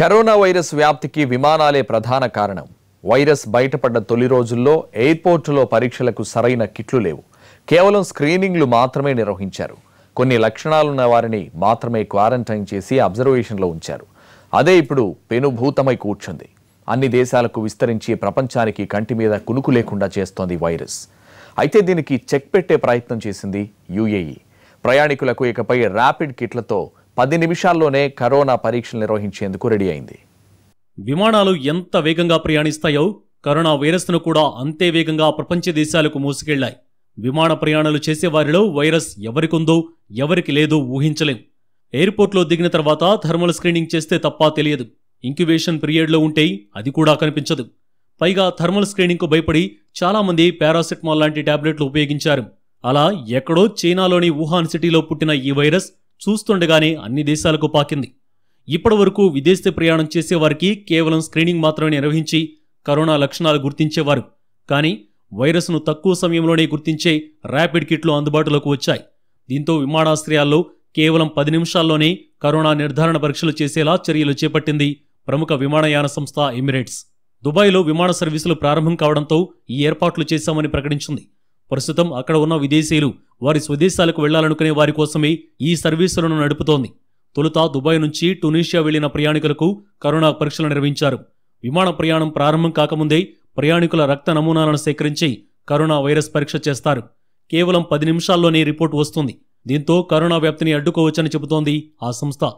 corona virus వ్యాప్తికి విమానాలే ప్రధాన కారణం వైరస్ బయటపడ్డ తొలి రోజుల్లో ఎయిర్పోర్టులో పరీక్షలకు సరైన కిట్లు లేవు కేవలం స్క్రీనింగ్లు మాత్రమే నిర్వహించారు కొన్ని లక్షణాలున్న వారిని మాత్రమే క్వారంటైన్ చేసి అబ్జర్వేషన్లో ఉంచారు అదే ఇప్పుడు పెనుభూతమై కూర్చుంది అన్ని దేశాలకు విస్తరించి ప్రపంచానికి కంటి మీద కునుకు లేకుండా చేస్తోంది వైరస్ అయితే దీనికి చెక్ పెట్టే ప్రయత్నం చేసింది యుఏఈ ప్రయాణికులకు ఇకపై ర్యాపిడ్ కిట్లతో పది నిమిషాల్లోనే కరోనా పరీక్షలు నిర్వహించేందుకు రెడీ అయింది విమానాలు ఎంత వేగంగా ప్రయాణిస్తాయో కరోనా వైరస్ను కూడా అంతే వేగంగా ప్రపంచ దేశాలకు మోసుకెళ్లాయి విమాన ప్రయాణాలు చేసే వారిలో వైరస్ ఎవరికుందో ఎవరికి లేదో ఊహించలేం ఎయిర్పోర్ట్లో దిగిన తర్వాత థర్మల్ స్క్రీనింగ్ చేస్తే తప్ప తెలియదు ఇంక్యుబేషన్ పీరియడ్లో ఉంటే అది కూడా కనిపించదు పైగా థర్మల్ స్క్రీనింగ్కు భయపడి చాలామంది పారాసెటమాల్ లాంటి ట్యాబ్లెట్లు ఉపయోగించారు అలా ఎక్కడో చైనాలోని వుహాన్ సిటీలో పుట్టిన ఈ వైరస్ చూస్తుండగానే అన్ని దేశాలకు పాకింది ఇప్పటి వరకు విదేశీ ప్రయాణం చేసేవారికి కేవలం స్క్రీనింగ్ మాత్రమే నిర్వహించి కరోనా లక్షణాలు గుర్తించేవారు కానీ వైరస్ను తక్కువ సమయంలోనే గుర్తించే ర్యాపిడ్ కిట్లు అందుబాటులోకి వచ్చాయి దీంతో విమానాశ్రయాల్లో కేవలం పది నిమిషాల్లోనే కరోనా నిర్ధారణ పరీక్షలు చేసేలా చర్యలు చేపట్టింది ప్రముఖ విమానయాన సంస్థ ఎమిరేట్స్ దుబాయ్లో విమాన సర్వీసులు ప్రారంభం కావడంతో ఈ ఏర్పాట్లు చేశామని ప్రకటించింది ప్రస్తుతం అక్కడ ఉన్న విదేశీయులు వారి స్వదేశాలకు వెళ్లాలనుకునే వారి కోసమే ఈ సర్వీసులను నడుపుతోంది తొలుత దుబాయ్ నుంచి టునీషియా వెళ్లిన ప్రయాణికులకు కరోనా పరీక్షలు నిర్వహించారు విమాన ప్రయాణం ప్రారంభం కాకముందే ప్రయాణికుల రక్త నమూనాలను సేకరించి కరోనా వైరస్ పరీక్ష చేస్తారు కేవలం పది నిమిషాల్లోనే రిపోర్టు వస్తుంది దీంతో కరోనా వ్యాప్తిని అడ్డుకోవచ్చని చెబుతోంది ఆ సంస్థ